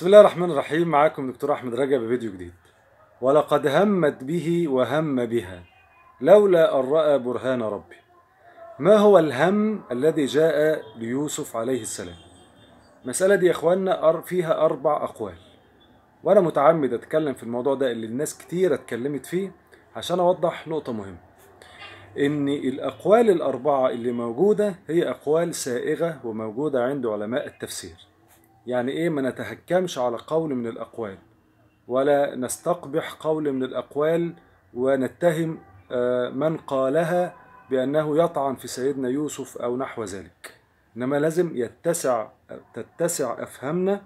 بسم الله الرحمن الرحيم معاكم دكتور احمد رجب بفيديو جديد ولقد همت به وهم بها لولا ان راى برهان ربه ما هو الهم الذي جاء ليوسف عليه السلام المساله دي يا اخواننا فيها اربع اقوال وانا متعمد اتكلم في الموضوع ده اللي الناس كتير اتكلمت فيه عشان اوضح نقطه مهمه ان الاقوال الاربعه اللي موجوده هي اقوال سائغه وموجوده عند علماء التفسير يعني إيه ما نتهكمش على قول من الأقوال ولا نستقبح قول من الأقوال ونتهم آه، من قالها بأنه يطعن في سيدنا يوسف أو نحو ذلك إنما لازم يتسع تتسع أفهامنا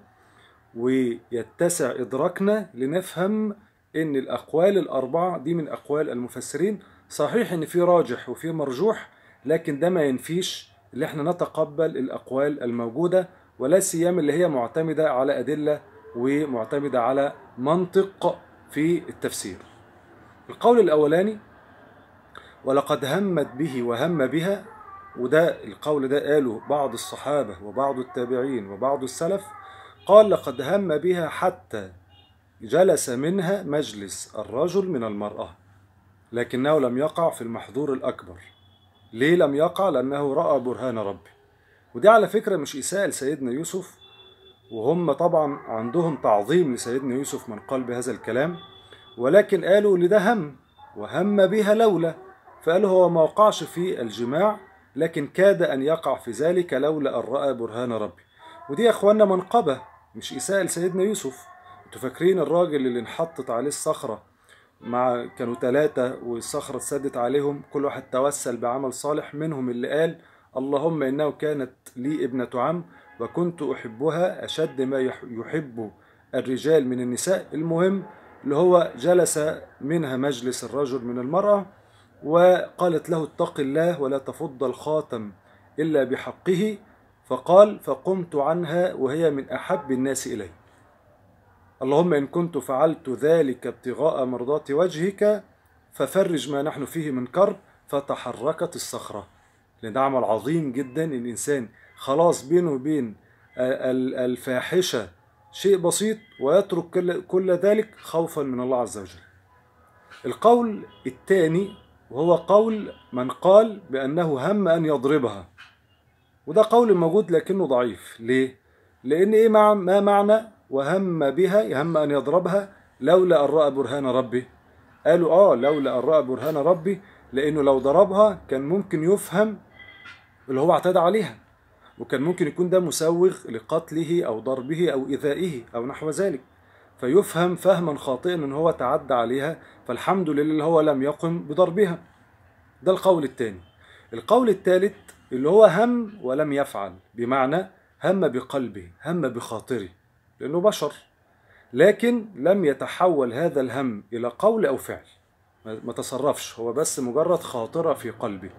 ويتسع إدراكنا لنفهم إن الأقوال الأربعة دي من أقوال المفسرين صحيح إن في راجح وفي مرجوح لكن ده ما ينفيش اللي احنا نتقبل الأقوال الموجودة ولا سيما اللي هي معتمدة على أدلة ومعتمدة على منطق في التفسير القول الأولاني ولقد همت به وهم بها وده القول ده قاله بعض الصحابة وبعض التابعين وبعض السلف قال لقد هم بها حتى جلس منها مجلس الرجل من المرأة لكنه لم يقع في المحظور الأكبر ليه لم يقع لأنه رأى برهان ربه ودي على فكرة مش إساءة لسيدنا يوسف وهم طبعا عندهم تعظيم لسيدنا يوسف من قال بهذا الكلام ولكن قالوا لده هم وهم بها لولا فقالوا هو ما وقعش في الجماع لكن كاد أن يقع في ذلك لولا أن رأى برهان ربي ودي يا إخوانا منقبة مش إساءة لسيدنا يوسف انتوا فاكرين الراجل اللي انحطت عليه الصخرة مع كانوا ثلاثة والصخرة اتسدت عليهم كل واحد توسل بعمل صالح منهم اللي قال اللهم إنه كانت لي ابنة عم وكنت أحبها أشد ما يحب الرجال من النساء المهم اللي هو جلس منها مجلس الرجل من المرأة وقالت له اتق الله ولا تفض الخاتم إلا بحقه فقال فقمت عنها وهي من أحب الناس إلي اللهم إن كنت فعلت ذلك ابتغاء مرضات وجهك ففرج ما نحن فيه من كرب فتحركت الصخره لأن ده عمل عظيم جدا الإنسان خلاص بينه وبين الفاحشة شيء بسيط ويترك كل كل ذلك خوفا من الله عز وجل القول الثاني وهو قول من قال بأنه هم أن يضربها وده قول موجود لكنه ضعيف ليه؟ لأن إيه مع ما معنى وهم بها هم أن يضربها لولا أن رأى برهان ربي؟ قالوا آه لولا أن رأى برهان ربي لأنه لو ضربها كان ممكن يفهم اللي هو اعتدى عليها وكان ممكن يكون ده مسوغ لقتله أو ضربه أو إيذائه أو نحو ذلك فيفهم فهما خاطئا ان هو تعدى عليها فالحمد لله اللي هو لم يقم بضربها ده القول الثاني القول الثالث اللي هو هم ولم يفعل بمعنى هم بقلبه هم بخاطره لانه بشر لكن لم يتحول هذا الهم الى قول او فعل ما تصرفش هو بس مجرد خاطره في قلبه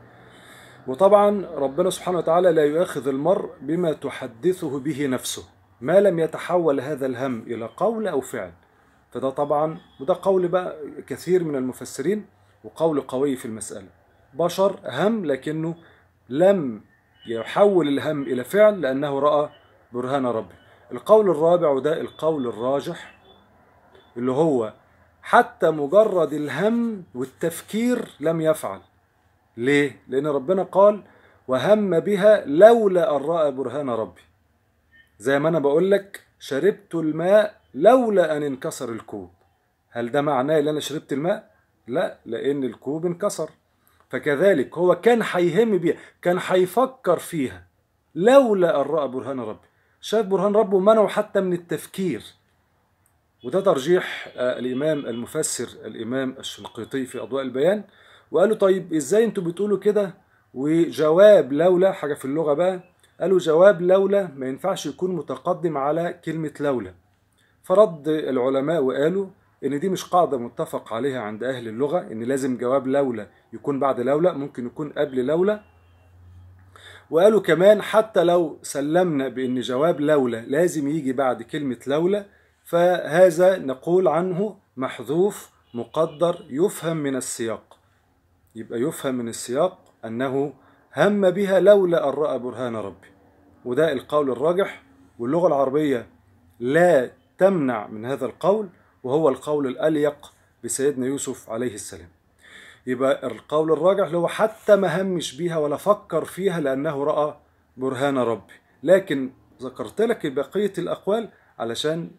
وطبعا ربنا سبحانه وتعالى لا يؤاخذ المرء بما تحدثه به نفسه ما لم يتحول هذا الهم إلى قول أو فعل فده طبعا وده قول بقى كثير من المفسرين وقول قوي في المسألة بشر هم لكنه لم يحول الهم إلى فعل لأنه رأى برهان ربه القول الرابع وده القول الراجح اللي هو حتى مجرد الهم والتفكير لم يفعل ليه؟ لأن ربنا قال وهم بها لولا أن رأى برهان ربي زي ما أنا بقول لك شربت الماء لولا أن انكسر الكوب هل ده معناه ان أنا شربت الماء؟ لا لأن الكوب انكسر فكذلك هو كان هيهم بيها كان هيفكر فيها لولا أن رأى برهان ربي شاف برهان ربه منعه حتى من التفكير وده ترجيح آه، الإمام المفسر الإمام الشنقيطي في أضواء البيان وقالوا طيب ازاي انتوا بتقولوا كده وجواب لولا حاجه في اللغه بقى قالوا جواب لولا ما ينفعش يكون متقدم على كلمه لولا فرد العلماء وقالوا ان دي مش قاعده متفق عليها عند اهل اللغه ان لازم جواب لولا يكون بعد لولا ممكن يكون قبل لولا وقالوا كمان حتى لو سلمنا بان جواب لولا لازم يجي بعد كلمه لولا فهذا نقول عنه محذوف مقدر يفهم من السياق يبقى يفهم من السياق أنه هم بها لولا أن رأى برهان ربي وده القول الراجح واللغة العربية لا تمنع من هذا القول وهو القول الأليق بسيدنا يوسف عليه السلام يبقى القول الراجح هو حتى ما همش بيها ولا فكر فيها لأنه رأى برهان ربي لكن ذكرت لك بقية الأقوال علشان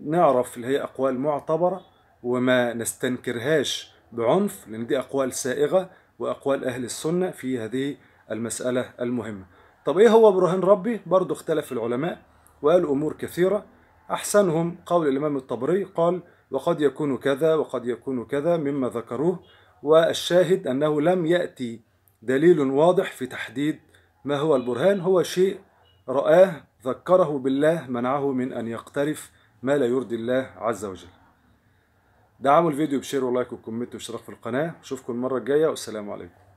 نعرف اللي هي أقوال معتبرة وما نستنكرهاش بعنف لأن دي أقوال سائغة وأقوال أهل السنة في هذه المسألة المهمة طب إيه هو برهان ربي؟ برضه اختلف العلماء وقالوا أمور كثيرة أحسنهم قول الإمام الطبري قال وقد يكون كذا وقد يكون كذا مما ذكروه والشاهد أنه لم يأتي دليل واضح في تحديد ما هو البرهان هو شيء رآه ذكره بالله منعه من أن يقترف ما لا يرضي الله عز وجل دعموا الفيديو بشير ولايك وكومنت واشتراك في القناه اشوفكم المره الجايه والسلام عليكم